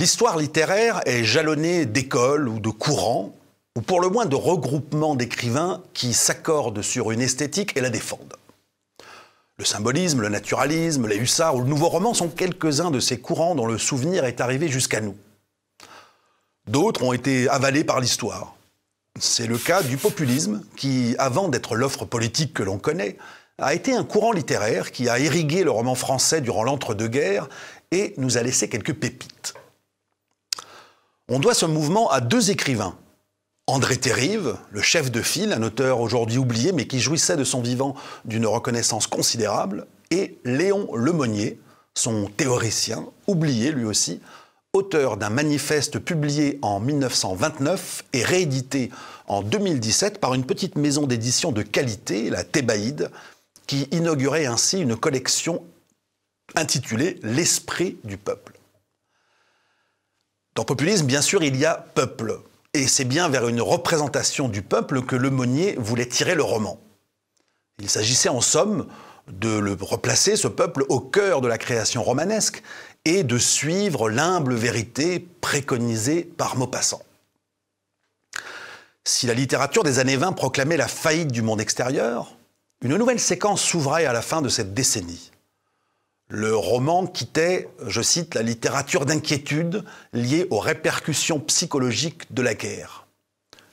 L'histoire littéraire est jalonnée d'écoles ou de courants, ou pour le moins de regroupements d'écrivains qui s'accordent sur une esthétique et la défendent. Le symbolisme, le naturalisme, les hussards ou le nouveau roman sont quelques-uns de ces courants dont le souvenir est arrivé jusqu'à nous. D'autres ont été avalés par l'histoire. C'est le cas du populisme, qui, avant d'être l'offre politique que l'on connaît, a été un courant littéraire qui a irrigué le roman français durant l'entre-deux-guerres et nous a laissé quelques pépites. On doit ce mouvement à deux écrivains. André Terrive, le chef de file, un auteur aujourd'hui oublié mais qui jouissait de son vivant d'une reconnaissance considérable, et Léon Lemonnier, son théoricien, oublié lui aussi, auteur d'un manifeste publié en 1929 et réédité en 2017 par une petite maison d'édition de qualité, la Thébaïde, qui inaugurait ainsi une collection intitulée L'Esprit du Peuple. Dans populisme, bien sûr, il y a peuple. Et c'est bien vers une représentation du peuple que Le Monnier voulait tirer le roman. Il s'agissait en somme de le replacer, ce peuple, au cœur de la création romanesque et de suivre l'humble vérité préconisée par Maupassant. Si la littérature des années 20 proclamait la faillite du monde extérieur, une nouvelle séquence s'ouvrait à la fin de cette décennie. Le roman quittait, je cite, la littérature d'inquiétude liée aux répercussions psychologiques de la guerre.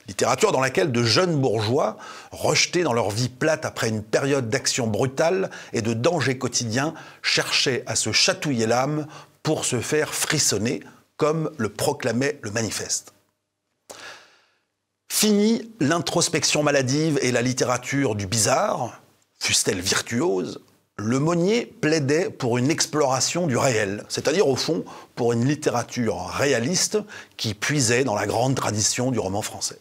Littérature dans laquelle de jeunes bourgeois, rejetés dans leur vie plate après une période d'action brutale et de danger quotidien, cherchaient à se chatouiller l'âme pour se faire frissonner, comme le proclamait le manifeste. Fini l'introspection maladive et la littérature du bizarre, fût-elle virtuose, le Monnier plaidait pour une exploration du réel, c'est-à-dire au fond pour une littérature réaliste qui puisait dans la grande tradition du roman français.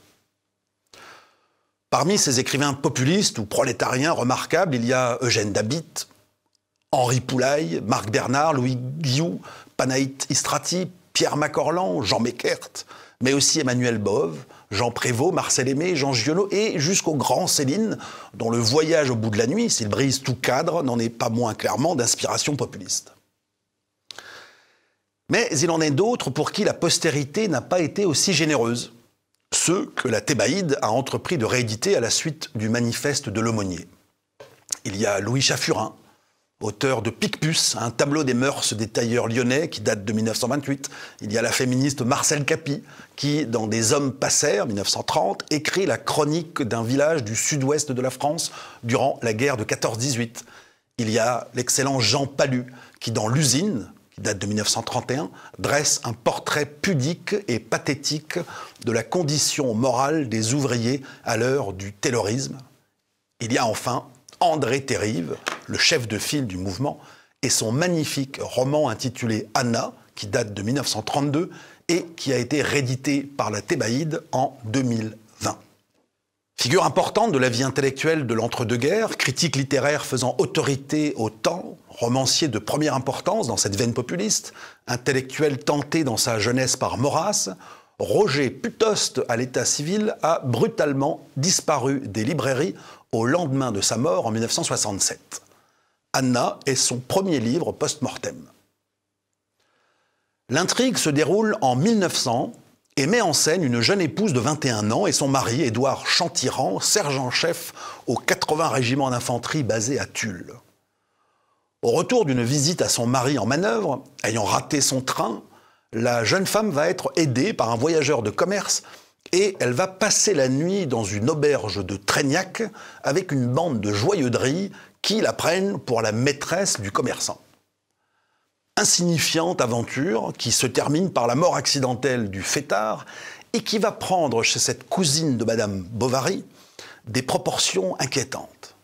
Parmi ces écrivains populistes ou prolétariens remarquables, il y a Eugène Dabit, Henri Poulaille, Marc Bernard, Louis Guillou, Panaït Istrati, Pierre Macorlan, Jean Meckert, mais aussi Emmanuel Bove, Jean Prévost, Marcel Aimé, Jean Giono et jusqu'au grand Céline, dont le voyage au bout de la nuit, s'il brise tout cadre, n'en est pas moins clairement d'inspiration populiste. Mais il en est d'autres pour qui la postérité n'a pas été aussi généreuse, ceux que la Thébaïde a entrepris de rééditer à la suite du manifeste de l'aumônier. Il y a Louis Chaffurin, auteur de Picpus, un tableau des mœurs des tailleurs lyonnais qui date de 1928. Il y a la féministe Marcel Capi qui, dans Des hommes passèrent, 1930, écrit la chronique d'un village du sud-ouest de la France durant la guerre de 14-18. Il y a l'excellent Jean Palu qui, dans L'usine, qui date de 1931, dresse un portrait pudique et pathétique de la condition morale des ouvriers à l'heure du terrorisme. Il y a enfin André Terrive, le chef de file du mouvement, et son magnifique roman intitulé Anna, qui date de 1932 et qui a été réédité par la Thébaïde en 2020. Figure importante de la vie intellectuelle de l'entre-deux-guerres, critique littéraire faisant autorité au temps, romancier de première importance dans cette veine populiste, intellectuel tenté dans sa jeunesse par Maurras, Roger Putost, à l'état civil, a brutalement disparu des librairies au lendemain de sa mort en 1967. Anna est son premier livre post-mortem. L'intrigue se déroule en 1900 et met en scène une jeune épouse de 21 ans et son mari, Édouard Chantiran, sergent-chef au 80 régiment d'infanterie basé à Tulle. Au retour d'une visite à son mari en manœuvre, ayant raté son train, la jeune femme va être aidée par un voyageur de commerce et elle va passer la nuit dans une auberge de Traignac avec une bande de joyeux qui la prennent pour la maîtresse du commerçant. Insignifiante aventure qui se termine par la mort accidentelle du fêtard et qui va prendre chez cette cousine de Madame Bovary des proportions inquiétantes.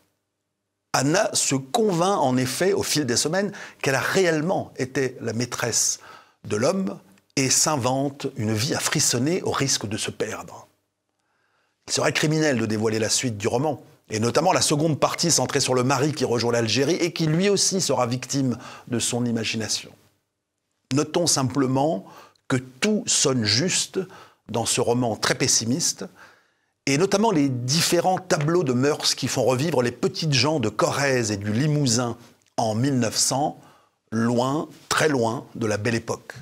Anna se convainc en effet au fil des semaines qu'elle a réellement été la maîtresse de l'homme et s'invente une vie à frissonner au risque de se perdre. Il serait criminel de dévoiler la suite du roman, et notamment la seconde partie centrée sur le mari qui rejoint l'Algérie et qui lui aussi sera victime de son imagination. Notons simplement que tout sonne juste dans ce roman très pessimiste, et notamment les différents tableaux de mœurs qui font revivre les petites gens de Corrèze et du Limousin en 1900 loin, très loin de la belle époque.